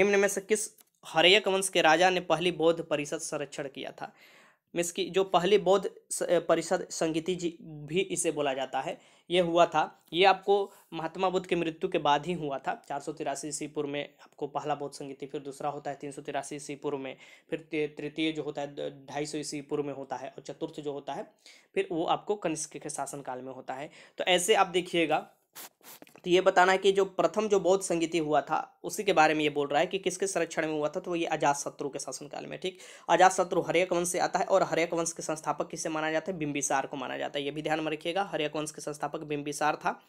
निम्न में से किस हरेयक वंश के राजा ने पहली बौद्ध परिषद संरक्षण किया था मीन्स की जो पहली बौद्ध परिषद संगीति जी भी इसे बोला जाता है ये हुआ था ये आपको महात्मा बुद्ध के मृत्यु के बाद ही हुआ था चार सौ तिरासी ईस्वी पूर्व में आपको पहला बौद्ध संगीति फिर दूसरा होता है तीन सौ तिरासी ईस्वी पूर्व में फिर तृतीय जो होता है ढाई सौ ईस्वी पूर्व में होता है और चतुर्थ जो होता है फिर वो आपको कनिष्क के शासनकाल में होता है तो ऐसे आप देखिएगा तो ये बताना है कि जो प्रथम जो बौद्ध संगीति हुआ था उसी के बारे में ये बोल रहा है कि किसके संरक्षण में हुआ था तो ये अजात शत्रु के शासनकाल में ठीक अजात शत्रु हरेक वंश से आता है और हरेक वंश के संस्थापक किसे माना जाता है बिंबिसार को माना जाता है ये भी ध्यान में रखिएगा हरेक वंश के संस्थापक बिंबिसार था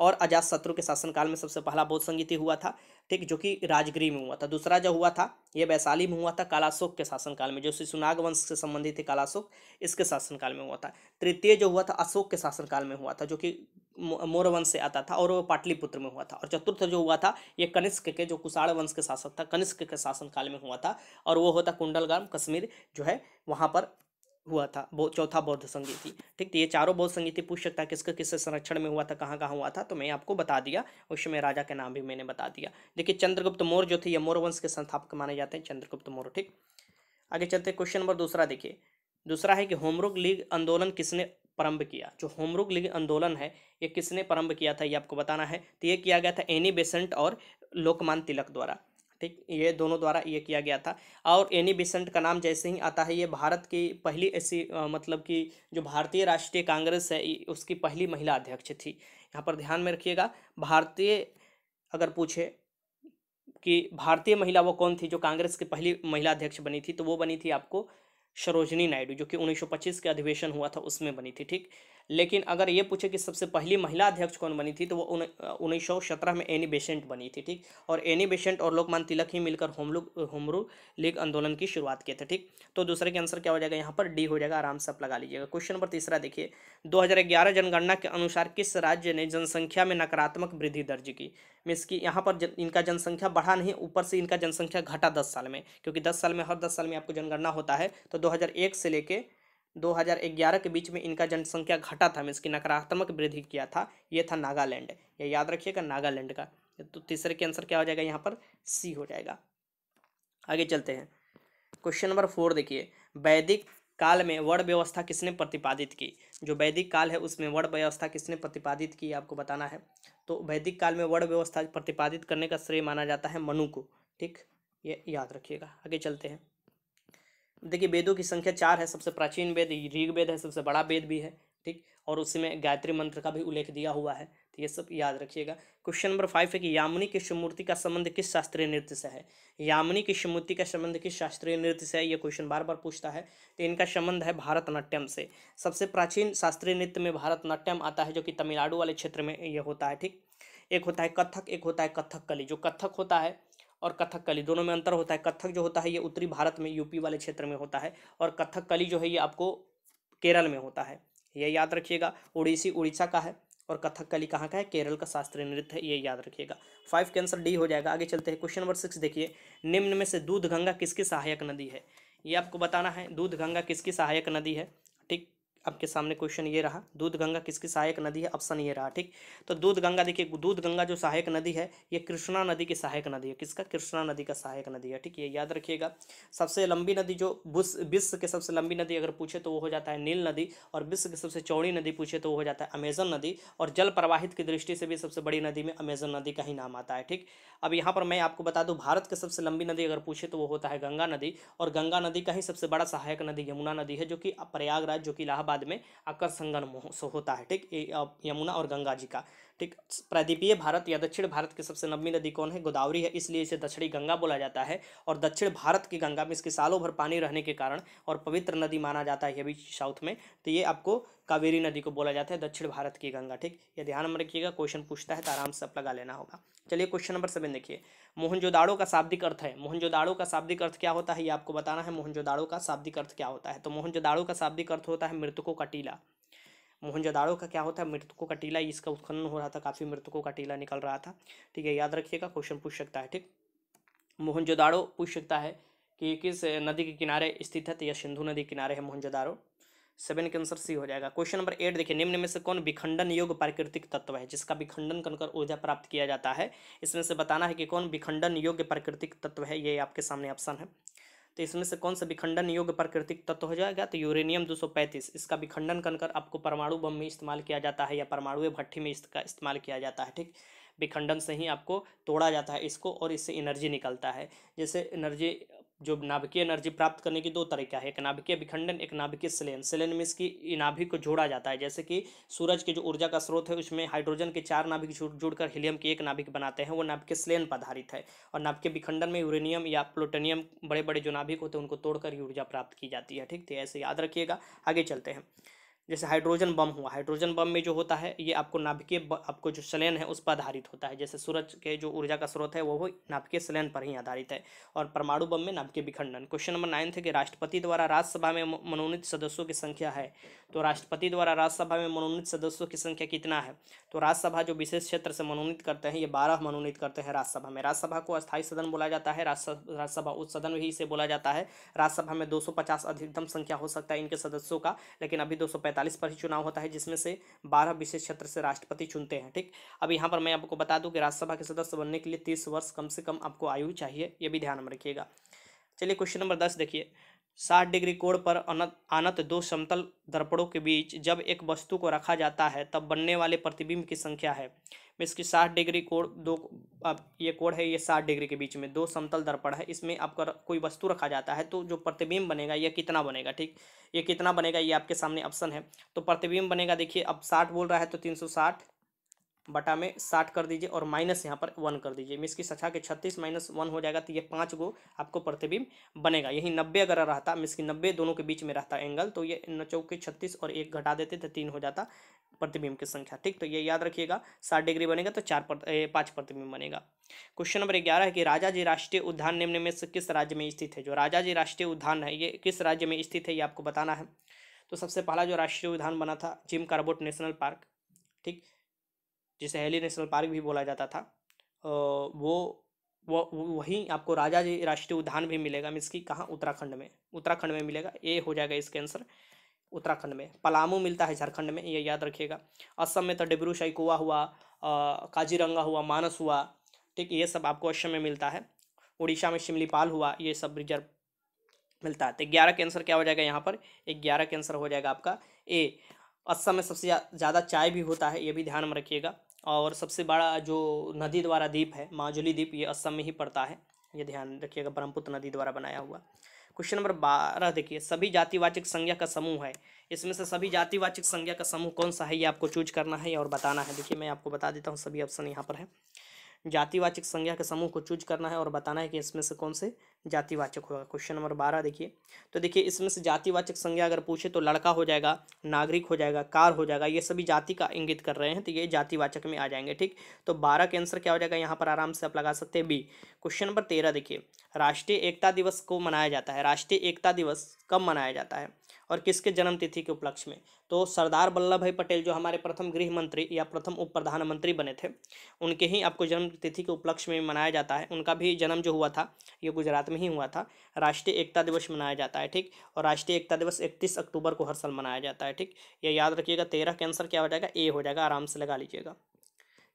और अजात शत्रु के शासनकाल में सबसे पहला बौद्ध संगीति हुआ था ठीक जो कि राजगिरी में हुआ था दूसरा जो हुआ था ये वैशाली में हुआ था कालाशोक के शासनकाल में जो शिशुनाग वंश से संबंधित थे कालाशोक इसके शासनकाल में हुआ था तृतीय जो हुआ था अशोक के शासनकाल में हुआ था जो कि मोर वंश से आता था और वो पाटलिपुत्र में हुआ था और चतुर्थ जो हुआ था ये कनिष्क के जो कुशाण वंश के शासक था कनिष्क के शासनकाल में हुआ था और वो होता कुंडलगाम कश्मीर जो है वहाँ पर हुआ था बो, चौथा बौद्ध संधि थी ठीक तो ये चारों बौद्ध संधि पूछ सकता है किसके संरक्षण में हुआ था कहाँ कहाँ हुआ था तो मैं आपको बता दिया उसमें राजा के नाम भी मैंने बता दिया देखिए चंद्रगुप्त मौर्य जो थे ये मौर्य वंश के संस्थापक माने जाते हैं चंद्रगुप्त मौर्य ठीक आगे चलते क्वेश्चन नंबर दूसरा देखिए दूसरा है कि होमरुग लीग आंदोलन किसने प्रारंभ किया जो होमरुग लीग आंदोलन है ये किसने प्रारंभ किया था ये आपको बताना है तो ये किया गया था एनी बेसेंट और लोकमान तिलक द्वारा ठीक ये दोनों द्वारा ये किया गया था और एनी बिसेंट का नाम जैसे ही आता है ये भारत की पहली ऐसी मतलब कि जो भारतीय राष्ट्रीय कांग्रेस है उसकी पहली महिला अध्यक्ष थी यहाँ पर ध्यान में रखिएगा भारतीय अगर पूछे कि भारतीय महिला वो कौन थी जो कांग्रेस की पहली महिला अध्यक्ष बनी थी तो वो बनी थी आपको सरोजनी नायडू जो कि 1925 के अधिवेशन हुआ था उसमें बनी थी ठीक लेकिन अगर ये पूछे कि सबसे पहली महिला अध्यक्ष कौन बनी थी तो वो उन्नीस सौ सत्रह में एनी बेसेंट बनी थी ठीक और एनी बेसेंट और लोकमान तिलक ही मिलकर होमलुक होमरू लीग आंदोलन की शुरुआत किए थे ठीक तो दूसरे के आंसर क्या हो जाएगा यहाँ पर डी हो जाएगा आराम से आप लगा लीजिएगा क्वेश्चन नंबर तीसरा देखिए दो जनगणना के अनुसार किस राज्य ने जनसंख्या में नकारात्मक वृद्धि दर्ज की मीन्स कि यहाँ पर जन, इनका जनसंख्या बढ़ा नहीं ऊपर से इनका जनसंख्या घटा दस साल में क्योंकि दस साल में हर दस साल में आपको जनगणना होता है तो दो से लेकर 2011 के बीच में इनका जनसंख्या घटा था मीन्स की नकारात्मक वृद्धि किया था ये था नागालैंड ये याद रखिएगा नागालैंड का तो तीसरे के आंसर क्या हो जाएगा यहाँ पर सी हो जाएगा आगे चलते हैं क्वेश्चन नंबर फोर देखिए वैदिक काल में वर्ण व्यवस्था किसने प्रतिपादित की जो वैदिक काल है उसमें वर्ण व्यवस्था किसने प्रतिपादित की आपको बताना है तो वैदिक काल में वर्ण व्यवस्था प्रतिपादित करने का श्रेय माना जाता है मनु को ठीक ये याद रखिएगा आगे चलते हैं देखिए वेदों की संख्या चार है सबसे प्राचीन वेद ऋग वेद है सबसे बड़ा वेद भी है ठीक और उसमें गायत्री मंत्र का भी उल्लेख दिया हुआ है तो ये सब याद रखिएगा क्वेश्चन नंबर फाइव है कि यामिनी कृष्णमूर्ति का संबंध किस शास्त्रीय नृत्य से है यामिनी कृष्णमूर्ति का संबंध किस शास्त्रीय नृत्य से है ये क्वेश्चन बार बार पूछता है तो इनका संबंध है भारतनाट्यम से सबसे प्राचीन शास्त्रीय नृत्य में भारतनाट्यम आता है जो कि तमिलनाडु वाले क्षेत्र में ये होता है ठीक एक होता है कथक एक होता है कथक कली जो कथक होता है और कथकली दोनों में अंतर होता है कथक जो होता है ये उत्तरी भारत में यूपी वाले क्षेत्र में होता है और कथकली जो है ये आपको केरल में होता है ये याद रखिएगा उड़ीसी उड़ीसा का है और कथकली कहाँ का है केरल का शास्त्रीय नृत्य है ये याद रखिएगा फाइव के आंसर डी हो जाएगा आगे चलते हैं क्वेश्चन नंबर सिक्स देखिए निम्न में से दूध गंगा किसकी सहायक नदी है ये आपको बताना है दूध गंगा किसकी सहायक नदी है आपके सामने क्वेश्चन ये रहा दूध गंगा किसकी सहायक नदी है ऑप्शन ये रहा ठीक तो दूध गंगा देखिए दूध गंगा जो सहायक नदी है ये कृष्णा नदी की सहायक नदी है किसका कृष्णा नदी का सहायक नदी है ठीक है याद रखिएगा सबसे लंबी नदी जो विश्व के सबसे लंबी नदी अगर पूछे तो वो हो जाता है नील नदी और विश्व की सबसे चौड़ी नदी पूछे तो वो हो जाता है अमेजन नदी और जल प्रवाहित की दृष्टि से भी सबसे बड़ी नदी में अमेजन नदी का ही नाम आता है ठीक अब यहाँ पर मैं आपको बता दूँ भारत की सबसे लंबी नदी अगर पूछे तो वो होता है गंगा नदी और गंगा नदी का ही सबसे बड़ा सहायक नदी यमुना नदी है जो कि प्रयागराज जो कि इलाहाबाद बाद में आकर संगम होता है ठीक यमुना और गंगा जी का ठीक प्रदीपीय भारत या दक्षिण भारत की सबसे लंबी नदी कौन है गोदावरी है इसलिए इसे दक्षिणी गंगा बोला जाता है और दक्षिण भारत की गंगा में इसके सालों भर पानी रहने के कारण और पवित्र नदी माना जाता है अभी भी साउथ में तो ये आपको कावेरी नदी को बोला जाता है दक्षिण भारत की गंगा ठीक ये ध्यान में रखिएगा क्वेश्चन पूछता है तो आराम से आप लगा लेना होगा चलिए क्वेश्चन नंबर सेवन देखिए मोहनजोदाड़ो का शाब्दिक अर्थ है मोहनजोदाड़ो का शाब्दिक अर्थ क्या होता है ये आपको बताना है मोहनजोदाड़ो का शाब्दिक अर्थ क्या होता है तो मोहनजोदाड़ो का शाब्दिक अर्थ होता है मृतकों का टीला मोहनजोदाड़ो का क्या होता है मृतकों का टीला इसका उत्खनन हो रहा था काफ़ी मृतकों का टीला निकल रहा था ठीक है याद रखिएगा क्वेश्चन पूछ सकता है ठीक मोहनजोदाड़ो पूछ सकता है कि किस नदी के किनारे स्थित है तो या सिंधु नदी किनारे है मोहनजोदाड़ो सेवन के आंसर सी हो जाएगा क्वेश्चन नंबर एट देखिए निम्न में से कौन विखंडन योग प्राकृतिक तत्व है जिसका विखंडन कर ऊर्जा प्राप्त किया जाता है इसमें से बताना है कि कौन विखंडन योग्य प्राकृतिक तत्व है ये आपके सामने ऑप्शन है तो इसमें से कौन सा विखंडन योग्य प्राकृतिक तत्व हो जाएगा तो यूरेनियम 235 इसका विखंडन कर आपको परमाणु बम में इस्तेमाल किया जाता है या परमाणु भट्टी में इसका इस्तेमाल किया जाता है ठीक विखंडन से ही आपको तोड़ा जाता है इसको और इससे एनर्जी निकलता है जैसे एनर्जी जो नाभिकीय एनर्जी प्राप्त करने की दो तरीका है एक नाभिकीय विखंडन एक नाभिकीय सिलेन सेलेन में की नाभिक को जोड़ा जाता है जैसे कि सूरज के जो ऊर्जा का स्रोत है उसमें हाइड्रोजन के चार नाभिक जुड़कर हीलियम की एक नाभिक बनाते हैं वो नाभिकीय सिलेन पर आधारित है और नाभिकीय विखंडन में यूरेनियम या प्लूटोनियम बड़े बड़े जो नाभिक होते हैं उनको तोड़कर ही ऊर्जा प्राप्त की जाती है ठीक है तो ऐसे याद रखिएगा आगे चलते हैं जैसे हाइड्रोजन बम हुआ हाइड्रोजन बम में जो होता है ये आपको नाभिकीय आपको जो सलेन है उस पर आधारित होता है जैसे सूरज के जो ऊर्जा का स्रोत है वो वो नाभिकीय सलेन पर ही आधारित है और परमाणु बम में नाभिकीय विखंडन क्वेश्चन नंबर नाइन्थ है कि राष्ट्रपति द्वारा राज्यसभा में मनोनीत सदस्यों की संख्या है तो राष्ट्रपति द्वारा राज्यसभा में मनोनीत सदस्यों की संख्या कितना है तो राज्यसभा जो विशेष क्षेत्र से मनोनीत करते हैं ये बारह मनोनीत करते हैं राज्यसभा में राज्यसभा को अस्थायी सदन बोला जाता है राज्यसभा उस सदन ही इसे बोला जाता है राज्यसभा में दो अधिकतम संख्या हो सकता है इनके सदस्यों का लेकिन अभी दो पैंतालीस पर ही चुनाव होता है जिसमें से बारह विशेष क्षेत्र से राष्ट्रपति चुनते हैं ठीक अब यहाँ पर मैं आपको बता दूँ कि राज्यसभा के सदस्य बनने के लिए तीस वर्ष कम से कम आपको आयु चाहिए ये भी ध्यान में रखिएगा चलिए क्वेश्चन नंबर दस देखिए साठ डिग्री कोण पर अनत दो समतल दर्पणों के बीच जब एक वस्तु को रखा जाता है तब बनने वाले प्रतिबिंब की संख्या है इसकी साठ डिग्री कोण दो अब ये कोण है ये साठ डिग्री के बीच में दो समतल दर्पण है इसमें आपका कोई वस्तु रखा जाता है तो जो प्रतिबिंब बनेगा यह कितना बनेगा ठीक ये कितना बनेगा ये आपके सामने ऑप्शन है तो प्रतिबिंब बनेगा देखिए अब साठ बोल रहा है तो तीन सौ साठ बटा में साठ कर दीजिए और माइनस यहाँ पर वन कर दीजिए मिस की सछा के छत्तीस माइनस वन हो जाएगा तो ये पाँच गो आपको प्रतिबिंब बनेगा यही नब्बे अगर रहता मिस की नब्बे दोनों के बीच में रहता एंगल तो ये नौ चौके छत्तीस और एक घटा देते तो तीन हो जाता प्रतिबिंब की संख्या ठीक तो ये याद रखिएगा साठ डिग्री बनेगा तो चार पाँच प्रतिबिंब बनेगा क्वेश्चन नंबर ग्यारह है कि राजा जी राष्ट्रीय उद्यान निम्न में से किस राज्य में स्थित है जो राजा जी राष्ट्रीय उद्यान है ये किस राज्य में स्थित है ये आपको बताना है तो सबसे पहला जो राष्ट्रीय उद्यान बना था जिम कार्बोट नेशनल पार्क ठीक जिसे हेली नेशनल पार्क भी बोला जाता था वो वो वहीं आपको राजा जी राष्ट्रीय उद्यान भी मिलेगा मीन्स की कहाँ उत्तराखंड में उत्तराखंड में मिलेगा ए हो जाएगा इसके आंसर उत्तराखंड में पलामू मिलता है झारखंड में ये याद रखिएगा असम में तो डिब्रू कुआ हुआ काजीरंगा हुआ मानस हुआ ठीक ये सब आपको असम में मिलता है उड़ीसा में शिमलीपाल हुआ ये सब रिजर्व मिलता है तो ग्यारह के आंसर क्या हो जाएगा यहाँ पर एक ग्यारह के आंसर हो जाएगा आपका ए असम में सबसे ज़्यादा चाय भी होता है ये भी ध्यान में रखिएगा और सबसे बड़ा जो नदी द्वारा द्वीप है माजुली द्वीप ये असम में ही पड़ता है ये ध्यान रखिएगा ब्रह्मपुत्र नदी द्वारा बनाया हुआ क्वेश्चन नंबर बारह देखिए सभी जातिवाचक संज्ञा का समूह है इसमें से सभी जातिवाचक संज्ञा का समूह कौन सा है ये आपको चूज करना है और बताना है देखिए मैं आपको बता देता हूँ सभी ऑप्शन यहाँ पर है जातिवाचक संज्ञा के समूह को चूज करना है और बताना है कि इसमें से कौन से जातिवाचक होगा क्वेश्चन नंबर बारह देखिए तो देखिए इसमें से जातिवाचक संज्ञा अगर पूछे तो लड़का हो जाएगा नागरिक हो जाएगा कार हो जाएगा ये सभी जाति का इंगित कर रहे हैं तो ये जातिवाचक में आ जाएंगे ठीक तो बारह के आंसर क्या हो जाएगा यहाँ पर आराम से आप लगा सकते हैं बी क्वेश्चन नंबर तेरह देखिए राष्ट्रीय एकता दिवस को मनाया जाता है राष्ट्रीय एकता दिवस कब मनाया जाता है और किसके जन्म तिथि के उपलक्ष्य में तो सरदार वल्लभ भाई पटेल जो हमारे प्रथम गृह मंत्री या प्रथम उप प्रधानमंत्री बने थे उनके ही आपको जन्म तिथि के उपलक्ष्य में मनाया जाता है उनका भी जन्म जो हुआ था ये गुजरात में ही हुआ था राष्ट्रीय एकता दिवस मनाया जाता है ठीक और राष्ट्रीय एकता दिवस इकतीस अक्टूबर को हर साल मनाया जाता है ठीक ये याद रखिएगा तेरह के आंसर क्या हो जाएगा ए हो जाएगा आराम से लगा लीजिएगा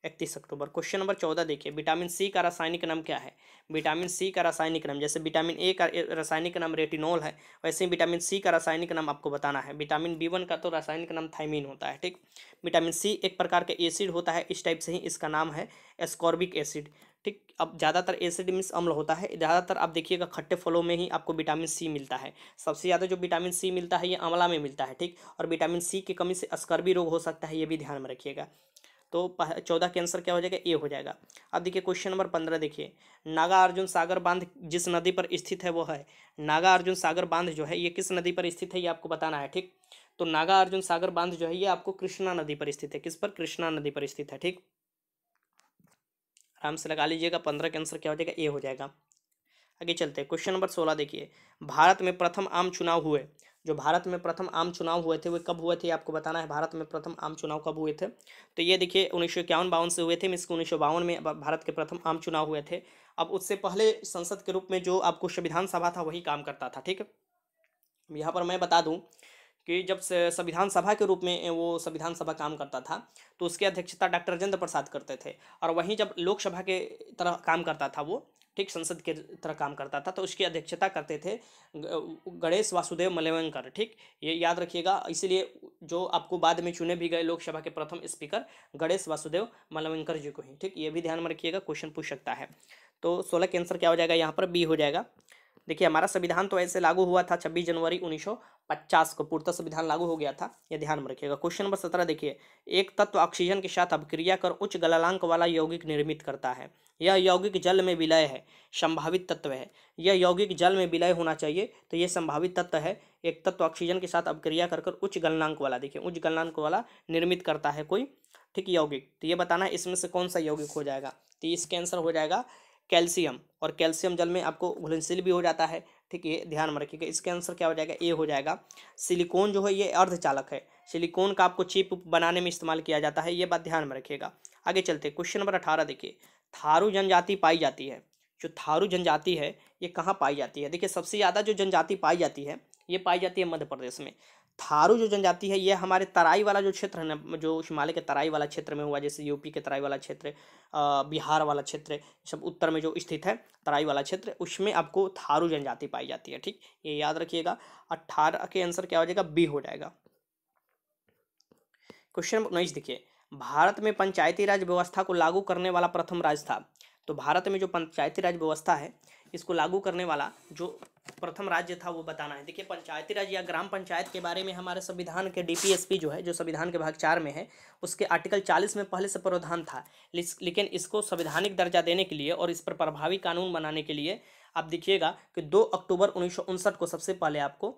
इकतीस अक्टूबर क्वेश्चन नंबर चौदह देखिए विटामिन सी का रासायनिक नाम क्या है विटामिन सी का रासायनिक नाम जैसे विटामिन ए का रासायनिक नाम रेटिनॉल है वैसे ही विटामिन सी का रासायनिक नाम आपको बताना है विटामिन बी वन का तो रासायनिक नाम थाइमिन होता है ठीक विटामिन सी एक प्रकार का एसिड होता है इस टाइप से ही इसका नाम है एस्कॉर्बिक एसिड ठीक अब ज़्यादातर एसिड मिस अम्ल होता है ज़्यादातर आप देखिएगा खट्टे फलों में ही आपको विटामिन सी मिलता है सबसे ज़्यादा जो विटामिन सी मिलता है ये आंवला में मिलता है ठीक और विटामिन सी की कमी से अस्कर्बी रोग हो सकता है ये भी ध्यान में रखिएगा तो चौदह के आंसर क्या हो जाएगा ए हो जाएगा अब देखिए क्वेश्चन नंबर पंद्रह देखिए नागा अर्जुन सागर बांध जिस नदी पर स्थित है वो है नागा अर्जुन सागर बांध जो है ये किस नदी पर स्थित है ये आपको बताना है ठीक तो नागा अर्जुन सागर बांध जो है ये आपको कृष्णा नदी पर स्थित है किस पर कृष्णा नदी पर स्थित है ठीक आराम से लगा लीजिएगा पंद्रह के आंसर क्या हो जाएगा ए हो जाएगा आगे चलते हैं क्वेश्चन नंबर सोलह देखिए भारत में प्रथम आम चुनाव हुए जो भारत में प्रथम आम चुनाव हुए थे वे कब हुए थे आपको बताना है भारत में प्रथम आम चुनाव कब हुए थे तो ये देखिए उन्नीस सौ इक्यावन बावन से हुए थे मीन्स उन्नीस सौ बावन में भारत के प्रथम आम चुनाव हुए थे अब उससे पहले संसद के रूप में जो आपको संविधान सभा था वही काम करता था ठीक है यहाँ पर मैं बता दूँ कि जब संविधान सभा के रूप में वो संविधान सभा काम करता था तो उसकी अध्यक्षता डॉक्टर राजेंद्र प्रसाद करते थे और वहीं जब लोकसभा के तरह काम करता था वो ठीक संसद के तरह काम करता था तो उसकी अध्यक्षता करते थे गणेश वासुदेव मलेवंकर ठीक ये याद रखिएगा इसलिए जो आपको बाद में चुने भी गए लोकसभा के प्रथम स्पीकर गणेश वासुदेव मलेवंकर जी को ही ठीक ये भी ध्यान में रखिएगा क्वेश्चन पूछ सकता है तो सोलह के आंसर क्या हो जाएगा यहाँ पर बी हो जाएगा देखिए हमारा संविधान तो ऐसे लागू हुआ था छब्बीस जनवरी उन्नीस पचास को पूर्ता संविधान लागू हो गया था यह ध्यान में रखिएगा क्वेश्चन नंबर सत्रह देखिए एक तत्व ऑक्सीजन के साथ अभिक्रिया कर उच्च गलनांक वाला यौगिक निर्मित करता है यह यौगिक जल में विलय है संभावित तत्व है यह यौगिक जल में विलय होना चाहिए तो यह संभावित तत्व है एक तत्व ऑक्सीजन के साथ अभिक्रिया कर उच्च गलनांक वाला देखिए उच्च गलनांक वाला निर्मित करता है कोई ठीक यौगिक तो ये बताना इसमें से कौन सा यौगिक हो जाएगा तो इसके आंसर हो जाएगा कैल्शियम और कैल्शियम जल में आपको घुलनशील भी हो जाता है ठीक है ध्यान में रखिएगा इसके आंसर क्या हो जाएगा ए हो जाएगा सिलिकॉन जो है ये अर्धचालक है सिलिकॉन का आपको चिप बनाने में इस्तेमाल किया जाता है ये बात ध्यान में रखिएगा आगे चलते क्वेश्चन नंबर अठारह देखिए थारू जनजाति पाई जाती है जो थारू जनजाति है ये कहाँ पाई जाती है देखिए सबसे ज़्यादा जो जनजाति पाई जाती है ये पाई जाती है मध्य प्रदेश में थारू जो जनजाति है ये हमारे तराई वाला जो क्षेत्र है ना जो हिमालय के तराई वाला क्षेत्र में हुआ जैसे यूपी के तराई वाला क्षेत्र बिहार वाला क्षेत्र सब उत्तर में जो स्थित है तराई वाला क्षेत्र उसमें आपको थारू जनजाति पाई जाती है ठीक ये याद रखिएगा अट्ठारह के आंसर क्या हो जाएगा बी हो जाएगा क्वेश्चन नंबर उन्नीस देखिए भारत में पंचायती राज व्यवस्था को लागू करने वाला प्रथम राज्य था तो भारत में जो पंचायती राज व्यवस्था है इसको लागू करने वाला जो प्रथम राज्य था वो बताना है देखिए पंचायती राज या ग्राम पंचायत के बारे में हमारे संविधान के डीपीएसपी जो है जो संविधान के भाग चार में है उसके आर्टिकल चालीस में पहले से प्रावधान था लेकिन इसको संविधानिक दर्जा देने के लिए और इस पर प्रभावी कानून बनाने के लिए आप देखिएगा कि दो अक्टूबर उन्नीस को सबसे पहले आपको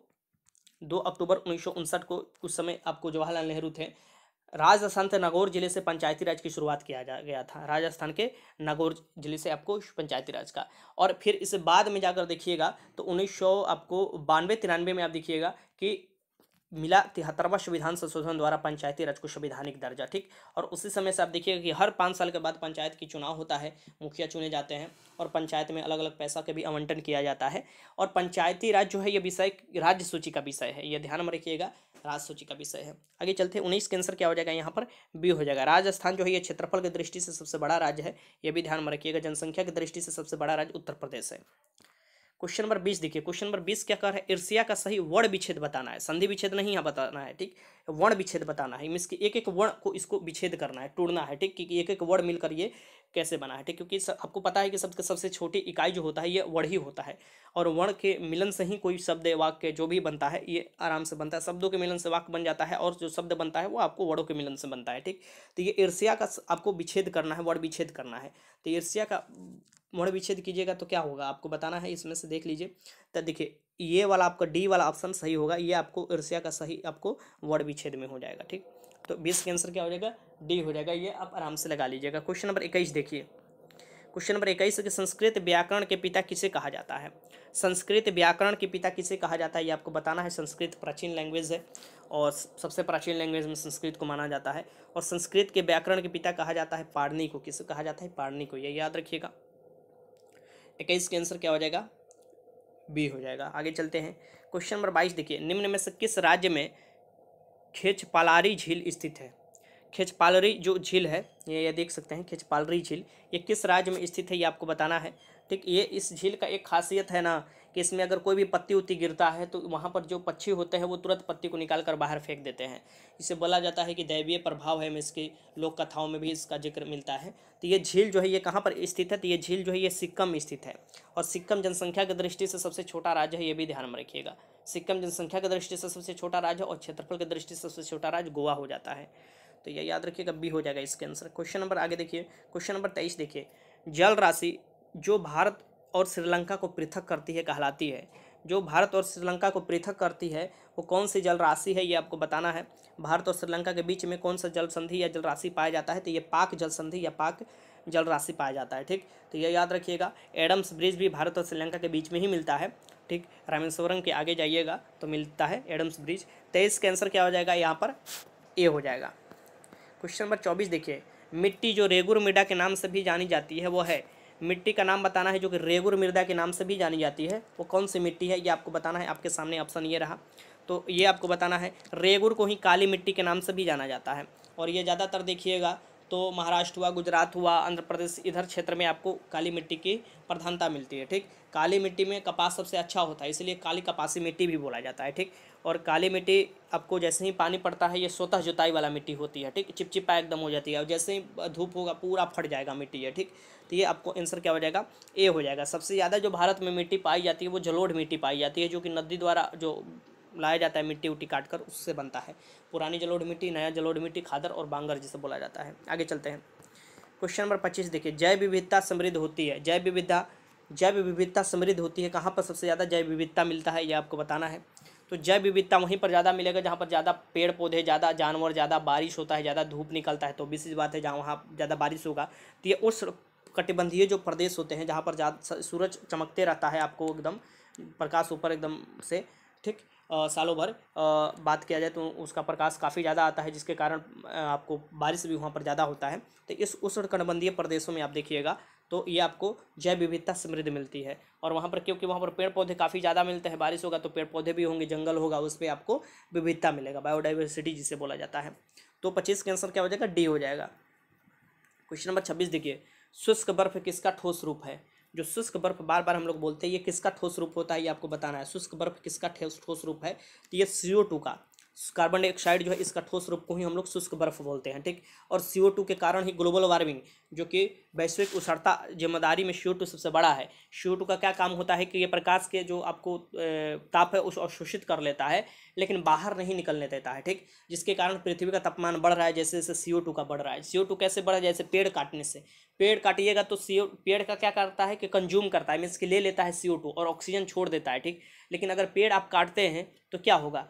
दो अक्टूबर उन्नीस को उस समय आपको जवाहरलाल नेहरू थे राजस्थान से नागौर जिले से पंचायती राज की शुरुआत किया जा गया था राजस्थान के नागौर जिले से आपको पंचायती राज का और फिर इस बाद में जाकर देखिएगा तो उन्नीस आपको बानवे तिरानवे में आप देखिएगा कि मिला तिहत्तरवा संविधान संशोधन द्वारा पंचायती राज को संवैधानिक दर्जा ठीक और उसी समय से आप देखिएगा कि हर पाँच साल के बाद पंचायत की चुनाव होता है मुखिया चुने जाते हैं और पंचायत में अलग अलग पैसा का भी आवंटन किया जाता है और पंचायती राज जो है ये विषय राज्य सूची का विषय है ये ध्यान में रखिएगा राज्य सूची का विषय है आगे चलते उन्नीस के आंसर क्या हो जाएगा यहाँ पर बी हो जाएगा राजस्थान जो है ये क्षेत्रफल की दृष्टि से सबसे बड़ा राज्य है ये भी ध्यान में रखिएगा जनसंख्या की दृष्टि से सबसे बड़ा राज्य उत्तर प्रदेश है क्वेश्चन नंबर बीस देखिए क्वेश्चन नंबर बीस क्या कर है ईर्ष्या का सही वर्ण विच्छेद बताना है संधि विच्छेद नहीं यहाँ बताना है ठीक वर्ण विच्छेद बताना है मीन्स की एक एक वर्ण को इसको विच्छेद करना है टूड़ना है ठीक क्योंकि एक एक वर्ण मिलकर ये कैसे बना है ठीक क्योंकि सब, आपको पता है कि शब्द का सबसे छोटी इकाई जो होता है ये वर्ण ही होता है और वण के मिलन से ही कोई शब्द वाक्य जो भी बनता है ये आराम से बनता है शब्दों के मिलन से वाक्य बन जाता है और जो शब्द बनता है वो आपको वड़ों के मिलन से बनता है ठीक तो ये ईर्ष्या का आपको विच्छेद करना है वड़ विच्छेद करना है तो ईर्ष्या का वर्ण विच्छेद कीजिएगा तो क्या होगा आपको बताना है इसमें से देख लीजिए तो देखिए ये वाला आपका डी वाला ऑप्शन सही होगा ये आपको ईर्ष्या का सही आपको वड़ विच्छेद में हो जाएगा ठीक तो बीस के आंसर क्या हो जाएगा डी हो जाएगा ये आप आराम से लगा लीजिएगा क्वेश्चन नंबर इक्कीस देखिए क्वेश्चन नंबर इक्कीस के संस्कृत व्याकरण के पिता किसे कहा जाता है संस्कृत व्याकरण के पिता किसे कहा जाता है ये आपको बताना है संस्कृत प्राचीन लैंग्वेज है और सबसे प्राचीन लैंग्वेज में संस्कृत को माना जाता है और संस्कृत के व्याकरण के पिता कहा जाता है पाड़नी को किसे कहा जाता है पाड़नी को ये याद रखिएगा इक्कीस के आंसर क्या हो जाएगा बी हो जाएगा आगे चलते हैं क्वेश्चन नंबर बाईस देखिए निम्न में से किस राज्य में खेचपालारी झील स्थित है खेचपालरी जो झील है ये ये देख सकते हैं खेचपालरी झील ये किस राज्य में स्थित है ये आपको बताना है ठीक ये इस झील का एक खासियत है ना कि इसमें अगर कोई भी पत्ती उत्ती गिरता है तो वहाँ पर जो पक्षी होते हैं वो तुरंत पत्ती को निकाल कर बाहर फेंक देते हैं इसे बोला जाता है कि दैवीय प्रभाव है इसकी लोक कथाओं में भी इसका जिक्र मिलता है तो ये झील जो है ये कहाँ पर स्थित है तो ये झील जो है ये सिक्किम स्थित है और सिक्किम जनसंख्या की दृष्टि से सबसे छोटा राज्य है ये भी ध्यान में रखिएगा सिक्कम जनसंख्या की दृष्टि से सबसे छोटा राज्य और क्षेत्रफल की दृष्टि से सबसे छोटा राज्य गोवा हो जाता है तो यह याद रखिएगा बी हो जाएगा इसके आंसर क्वेश्चन नंबर आगे देखिए क्वेश्चन नंबर तेईस देखिए जल राशि जो भारत और श्रीलंका को पृथक करती है कहलाती है जो भारत और श्रीलंका को पृथक करती है वो कौन सी जल राशि है ये आपको बताना है भारत और श्रीलंका के बीच में कौन सा जल संधि या जल राशि पाया जाता है तो ये पाक जल संधि या पाक जल राशि पाया जाता है ठीक तो ये याद रखिएगा एडम्स ब्रिज भी भारत और श्रीलंका के बीच में ही मिलता है ठीक रामेश्वरम के आगे जाइएगा तो मिलता है एडम्स ब्रिज तेईस के आंसर क्या हो जाएगा यहाँ पर ए हो जाएगा क्वेश्चन नंबर चौबीस देखिए मिट्टी जो रेगुर मिडा के नाम से भी जानी जाती है वो है मिट्टी का नाम बताना है जो कि रेगुर मृदा के नाम से भी जानी जाती है वो कौन सी मिट्टी है ये आपको बताना है आपके सामने ऑप्शन ये रहा तो ये आपको बताना है रेगुर को ही काली मिट्टी के नाम से भी जाना जाता है और ये ज़्यादातर देखिएगा तो महाराष्ट्र हुआ गुजरात हुआ आंध्र प्रदेश इधर क्षेत्र में आपको काली मिट्टी की प्रधानता मिलती है ठीक काली मिट्टी में कपास सबसे अच्छा होता है इसलिए काली कपासी मिट्टी भी बोला जाता है ठीक और काली मिट्टी आपको जैसे ही पानी पड़ता है ये स्वतः जुताई वाला मिट्टी होती है ठीक चिपचिपा एकदम हो जाती है और जैसे ही धूप होगा पूरा फट जाएगा मिट्टी है ठीक तो ये आपको आंसर क्या हो जाएगा ए हो जाएगा सबसे ज़्यादा जो भारत में मिट्टी पाई जाती है वो जलोढ़ मिट्टी पाई जाती है जो कि नदी द्वारा जो लाया जाता है मिट्टी उट्टी काट कर उससे बनता है पुरानी जलोढ़ मिट्टी नया जलोढ़ मिट्टी खादर और बांगर जिसे बोला जाता है आगे चलते हैं क्वेश्चन नंबर पच्चीस देखिए जैव विविधता समृद्ध होती है जैव विविधता जैव विविधता समृद्ध होती है कहाँ पर सबसे ज़्यादा जैव विविधता मिलता है ये आपको बताना है तो जैव विविधता वहीं पर ज़्यादा मिलेगा जहाँ पर ज़्यादा पेड़ पौधे ज़्यादा जानवर ज़्यादा बारिश होता है ज़्यादा धूप निकलता है तो विशेष बात है जहाँ वहाँ ज़्यादा बारिश होगा तो ये उस कटिबंधीय जो प्रदेश होते हैं जहाँ पर सूरज चमकते रहता है आपको एकदम प्रकाश ऊपर एकदम से ठीक सालों भर बात किया जाए तो उसका प्रकाश काफ़ी ज़्यादा आता है जिसके कारण आपको बारिश भी वहाँ पर ज़्यादा होता है तो इस उष्णकटिबंधीय प्रदेशों में आप देखिएगा तो ये आपको जैव विविधता समृद्ध मिलती है और वहाँ पर क्योंकि वहाँ पर पेड़ पौधे काफ़ी ज़्यादा मिलते हैं बारिश होगा तो पेड़ पौधे भी होंगे जंगल होगा उसमें आपको विविधता मिलेगा बायोडाइवर्सिटी जिसे बोला जाता है तो पच्चीस के आंसर क्या हो जाएगा डी हो जाएगा क्वेश्चन नंबर छब्बीस देखिए शुष्क बर्फ किसका ठोस रूप है जो शुष्क बर्फ बार बार हम लोग बोलते हैं ये किसका ठोस रूप होता है ये आपको बताना है शुष्क बर्फ किसका ठोस ठोस रूप है तो ये सी का कार्बन डाइऑक्साइड जो है इसका ठोस रूप को ही हम लोग शुष्क बर्फ बोलते हैं ठीक और सी के कारण ही ग्लोबल वार्मिंग जो कि वैश्विक उषरता जिम्मेदारी में सी सबसे बड़ा है सी का क्या काम होता है कि ये प्रकाश के जो आपको ताप है उस अवशोषित कर लेता है लेकिन बाहर नहीं निकलने देता है ठीक जिसके कारण पृथ्वी का तापमान बढ़ रहा है जैसे जैसे सी का बढ़ रहा है सी कैसे बढ़ है जैसे पेड़ काटने से पेड़ काटिएगा तो सी पेड़ का क्या करता है कि कंज्यूम करता है मीन्स कि ले लेता है सी और ऑक्सीजन छोड़ देता है ठीक लेकिन अगर पेड़ आप काटते हैं तो क्या होगा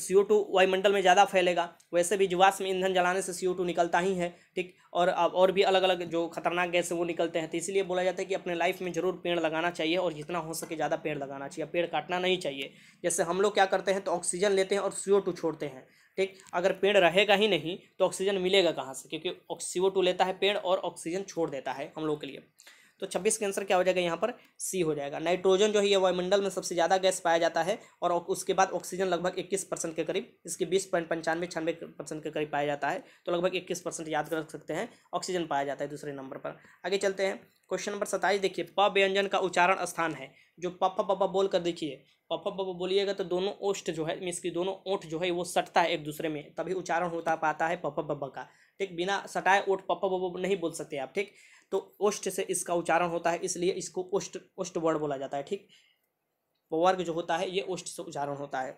सी ओ टू वायुमंडल में ज़्यादा फैलेगा वैसे भी जीवाश्म ईंधन जलाने से सी ओ टू निकलता ही है ठीक और और भी अलग अलग जो खतरनाक गैस है वो निकलते हैं तो इसलिए बोला जाता है कि अपने लाइफ में ज़रूर पेड़ लगाना चाहिए और जितना हो सके ज़्यादा पेड़ लगाना चाहिए पेड़ काटना नहीं चाहिए जैसे हम लोग क्या करते हैं तो ऑक्सीजन लेते हैं और सी ओ टू छोड़ते हैं ठीक अगर पेड़ रहेगा ही नहीं तो ऑक्सीजन मिलेगा कहाँ से क्योंकि सी ओ टू लेता है पेड़ और ऑक्सीजन छोड़ देता है हम लोग के लिए तो छब्बीस का आंसर क्या हो जाएगा यहाँ पर सी हो जाएगा नाइट्रोजन जो है ये वायुमंडल में सबसे ज़्यादा गैस पाया जाता है और उसके बाद ऑक्सीजन लगभग इक्कीस परसेंट के करीब इसके बीस पॉइंट पंचानवे छियानवे परसेंट के करीब पाया जाता है तो लगभग इक्कीस परसेंट याद रख सकते हैं ऑक्सीजन पाया जाता है दूसरे नंबर पर आगे चलते हैं क्वेश्चन नंबर सत्ताईस देखिए प व्यंजन का उच्चारण स्थान है जो पप्पा पप्पा बोल कर देखिए पप्पा पप्पा बोलिएगा तो दोनों ओष्ठ जो है मीन्स की दोनों ओठ जो है वो सटता है एक दूसरे में तभी उच्चारण होता पाता है पप्पा पप्पा का ठीक बिना सटाए ओठ पप्पा पप्पा नहीं बोल सकते आप ठीक तो ओष्ट से इसका उच्चारण होता है इसलिए इसको ओष्ट ओष्ट वर्ड बोला जाता है ठीक वर्ग जो होता है ये ओष्ट से उच्चारण होता है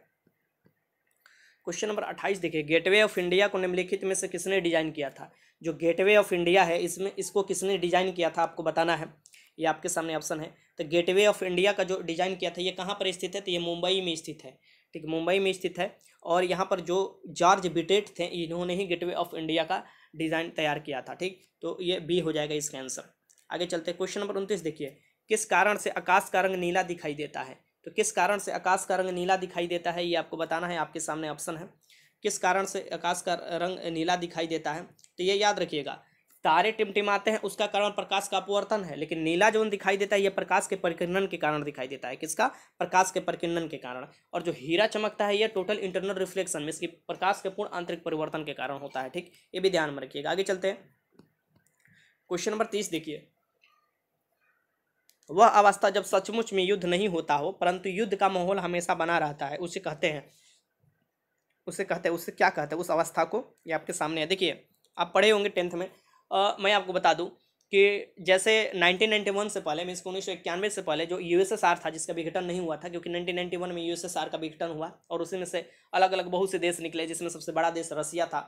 क्वेश्चन नंबर अट्ठाईस देखिए गेटवे ऑफ इंडिया को निम्नलिखित में से किसने डिजाइन किया था जो गेटवे ऑफ इंडिया है इसमें इसको किसने डिजाइन किया था आपको बताना है ये आपके सामने ऑप्शन है तो गेटवे ऑफ इंडिया का जो डिजाइन किया था ये कहाँ पर स्थित है तो ये मुंबई में स्थित है ठीक मुंबई में स्थित है और यहाँ पर जो जॉर्ज बिटेट थे इन्होंने ही गेटवे ऑफ इंडिया का डिज़ाइन तैयार किया था ठीक तो ये बी हो जाएगा इसका आंसर आगे चलते हैं क्वेश्चन नंबर उनतीस देखिए किस कारण से आकाश का रंग नीला दिखाई देता है तो किस कारण से आकाश का रंग नीला दिखाई देता है ये आपको बताना है आपके सामने ऑप्शन है किस कारण से आकाश का रंग नीला दिखाई देता है तो ये याद रखिएगा तारे टिमटिमाते हैं उसका कारण प्रकाश का अपवर्तन है लेकिन नीला जो दिखाई देता है यह प्रकाश के प्रकीर्णन के कारण दिखाई देता है किसका प्रकाश के प्रकीर्णन के कारण और जो हीरा चमकता है यह टोटल इंटरनल रिफ्लेक्शन में इसकी प्रकाश के पूर्ण आंतरिक परिवर्तन के कारण होता है ठीक ये भी ध्यान में रखिएगा आगे चलते हैं क्वेश्चन नंबर तीस देखिए वह अवस्था जब सचमुच में युद्ध नहीं होता हो परंतु युद्ध का माहौल हमेशा बना रहता है उसे कहते हैं उसे कहते हैं उसे क्या कहते हैं उस अवस्था को ये आपके सामने है देखिए आप पढ़े होंगे टेंथ में आ, मैं आपको बता दूं कि जैसे 1991 से पहले मीन्स उन्नीस सौ से पहले जो यूएसएसआर था जिसका विघटन नहीं हुआ था क्योंकि 1991 में यूएसएसआर का विघटन हुआ और उसी में से अलग अलग बहुत से देश निकले जिसमें सबसे बड़ा देश रसिया था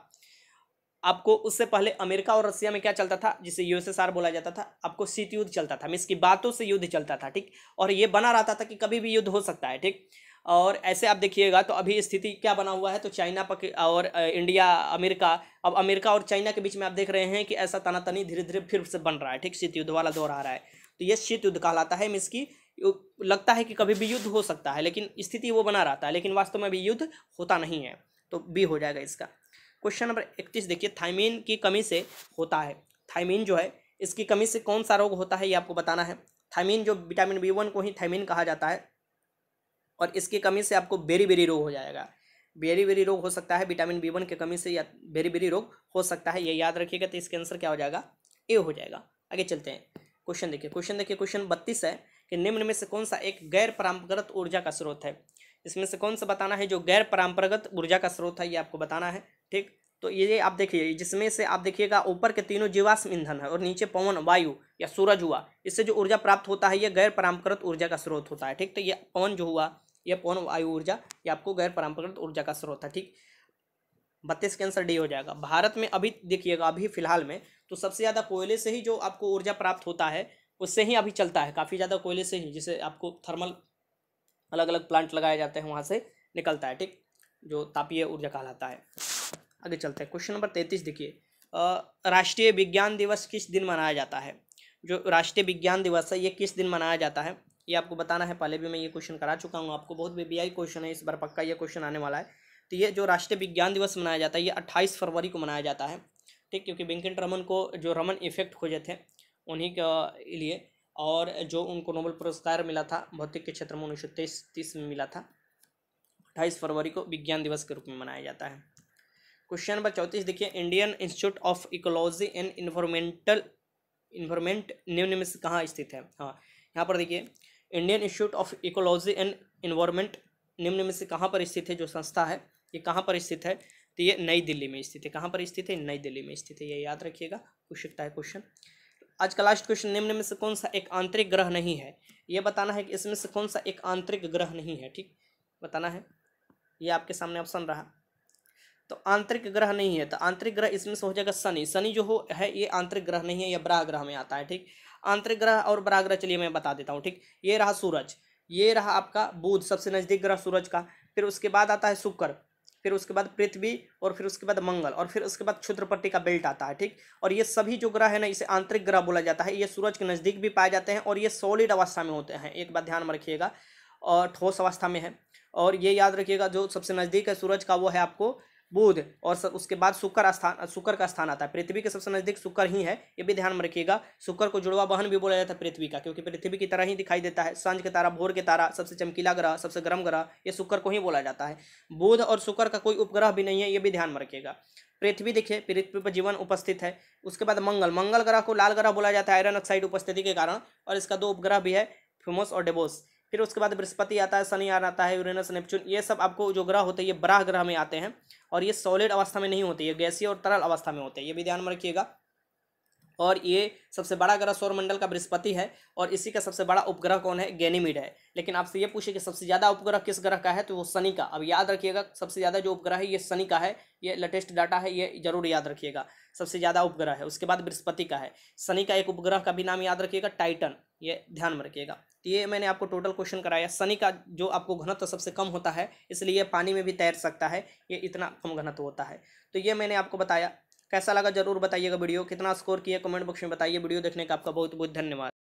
आपको उससे पहले अमेरिका और रसिया में क्या चलता था जिसे यूएसएसआर बोला जाता था आपको शीत युद्ध चलता था मीन्स की बातों से युद्ध चलता था ठीक और ये बना रहता था कि कभी भी युद्ध हो सकता है ठीक और ऐसे आप देखिएगा तो अभी स्थिति क्या बना हुआ है तो चाइना पक और इंडिया अमेरिका अब अमेरिका और चाइना के बीच में आप देख रहे हैं कि ऐसा तनातनी धीरे धीरे फिर से बन रहा है ठीक शीत युद्ध वाला दौर आ रहा है तो ये शीत युद्ध कहलाता है मीन्स की लगता है कि कभी भी युद्ध हो सकता है लेकिन स्थिति वो बना रहता है लेकिन वास्तव में अभी युद्ध होता नहीं है तो बी हो जाएगा इसका क्वेश्चन नंबर इकतीस देखिए थाइमीन की कमी से होता है थाइमीन जो है इसकी कमी से कौन सा रोग होता है ये आपको बताना है थाइमीन जो विटामिन बी वन को ही थाइमीन कहा जाता है और इसकी कमी से आपको बेरी बेरी रोग हो जाएगा बेरी बेरी रोग हो सकता है विटामिन बी वन की कमी से या बेरी बेरी रोग हो सकता है ये याद रखिएगा तो इसके आंसर क्या हो जाएगा ए हो जाएगा आगे चलते हैं क्वेश्चन देखिए क्वेश्चन देखिए क्वेश्चन बत्तीस है कि निम्न में से कौन सा एक गैर परंपरागत ऊर्जा का स्रोत है इसमें से कौन सा बताना है जो गैर परंपरागत ऊर्जा का स्रोत है ये आपको बताना है ठीक तो ये आप देखिए जिसमें से आप देखिएगा ऊपर के तीनों जीवाश्म ईंधन है और नीचे पवन वायु या सूरज हुआ इससे जो ऊर्जा प्राप्त होता है ये गैर परंपरागत ऊर्जा का स्रोत होता है ठीक तो ये पवन जो हुआ या पौन वायु ऊर्जा ये आपको गैर परंपरागत ऊर्जा का स्रोत है ठीक बत्तीस के आंसर डी हो जाएगा भारत में अभी देखिएगा अभी फिलहाल में तो सबसे ज़्यादा कोयले से ही जो आपको ऊर्जा प्राप्त होता है उससे ही अभी चलता है काफ़ी ज़्यादा कोयले से ही जिसे आपको थर्मल अलग अलग प्लांट लगाए जाते हैं वहाँ से निकलता है ठीक जो तापीय ऊर्जा कहलाता है आगे चलते हैं क्वेश्चन नंबर तैंतीस देखिए राष्ट्रीय विज्ञान दिवस किस दिन मनाया जाता है जो राष्ट्रीय विज्ञान दिवस है ये किस दिन मनाया जाता है ये आपको बताना है पहले भी मैं ये क्वेश्चन करा चुका हूँ आपको बहुत वी क्वेश्चन है इस बार पक्का ये क्वेश्चन आने वाला है तो ये जो राष्ट्रीय विज्ञान दिवस मनाया जाता है ये अट्ठाईस फरवरी को मनाया जाता है ठीक क्योंकि वेंकट रमन को जो रमन इफेक्ट खोजे थे उन्हीं के लिए और जो उनको नोबल पुरस्कार मिला था भौतिक के क्षेत्र में उन्नीस सौ तेईस तीस में मिला था अट्ठाईस फरवरी को विज्ञान दिवस के रूप में मनाया जाता है क्वेश्चन नंबर चौंतीस देखिए Indian Institute of Ecology and Environmental Environment निम्न में से कहाँ स्थित है हाँ यहाँ पर देखिए Indian Institute of Ecology and Environment निम्न में से कहाँ पर स्थित है जो संस्था है ये कहाँ पर स्थित है तो ये नई दिल्ली में स्थित है कहाँ पर स्थित है नई दिल्ली में स्थित है ये याद रखिएगा पूछ सकता है क्वेश्चन आज का लास्ट क्वेश्चन निम्न में से कौन सा एक आंतरिक ग्रह नहीं है ये बताना है कि इसमें से कौन सा एक आंतरिक ग्रह नहीं है ठीक बताना है ये आपके सामने ऑप्शन रहा तो आंतरिक ग्रह नहीं है तो आंतरिक ग्रह इसमें से हो जाएगा शनि शनि जो हो है ये आंतरिक ग्रह नहीं है यह ब्राह ग्रह में आता है ठीक आंतरिक ग्रह और बड़ा ग्रह चलिए मैं बता देता हूँ ठीक ये रहा सूरज ये रहा आपका बुध सबसे नज़दीक ग्रह सूरज का फिर उसके बाद आता है शुक्र फिर उसके बाद पृथ्वी और फिर उसके बाद मंगल और फिर उसके बाद क्षुद्रपट्टी का बेल्ट आता है ठीक और ये सभी जो ग्रह है ना इसे आंतरिक ग्रह बोला जाता है ये सूरज के नज़दीक भी पाए जाते हैं और ये सॉलिड अवस्था में होते हैं एक बात ध्यान में रखिएगा और ठोस अवस्था में है और ये याद रखिएगा जो सबसे नज़दीक है सूरज का वो है आपको बुध और सब उसके बाद शुक्र स्थान शुक्र का स्थान आता है पृथ्वी के सबसे नज़दीक शुक्र ही है ये भी ध्यान में रखिएगा शुक्र को जुड़वा बहन भी बोला जाता है पृथ्वी का क्योंकि पृथ्वी की तरह ही दिखाई देता है सांझ के तारा भोर के तारा सबसे चमकीला ग्रह सबसे गर्म ग्रह ये शुक्र को ही बोला जाता है बुध और शुक्र का कोई उपग्रह भी नहीं है ये भी ध्यान में रखिएगा पृथ्वी देखिए पृथ्वी पर जीवन उपस्थित है उसके बाद मंगल मंगल ग्रह को लाल ग्रह बोला जाता है आयरन ऑक्साइड उपस्थिति के कारण और इसका दो उपग्रह भी है फ्यूमोस और डेबोस फिर उसके बाद बृहस्पति आता है शनि आता है यूरेनस नेपच्यून ये सब आपको जो ग्रह होते हैं ये बराह ग्रह में आते हैं और ये सॉलिड अवस्था में नहीं होते ये गैसीय और तरल अवस्था में होते हैं ये भी ध्यान में रखिएगा और ये सबसे बड़ा ग्रह सौरमंडल का बृहस्पति है और इसी का सबसे बड़ा उपग्रह कौन है गैनीमिड है लेकिन आपसे ये पूछे कि सबसे ज़्यादा उपग्रह किस ग्रह का है तो वो शनि का अब याद रखिएगा सबसे ज़्यादा जो उपग्रह है ये शनि का है ये लेटेस्ट डाटा है ये जरूर याद रखिएगा सबसे ज़्यादा उपग्रह है उसके बाद बृहस्पति का है शनि का एक उपग्रह का भी नाम याद रखिएगा टाइटन ये ध्यान में रखिएगा तो ये मैंने आपको टोटल क्वेश्चन कराया शनि का जो आपको घनत्व सबसे कम होता है इसलिए पानी में भी तैर सकता है ये इतना कम घनत्व होता है तो ये मैंने आपको बताया कैसा लगा जरूर बताइएगा वीडियो कितना स्कोर किया कमेंट बॉक्स में बताइए वीडियो देखने का आपका बहुत बहुत धन्यवाद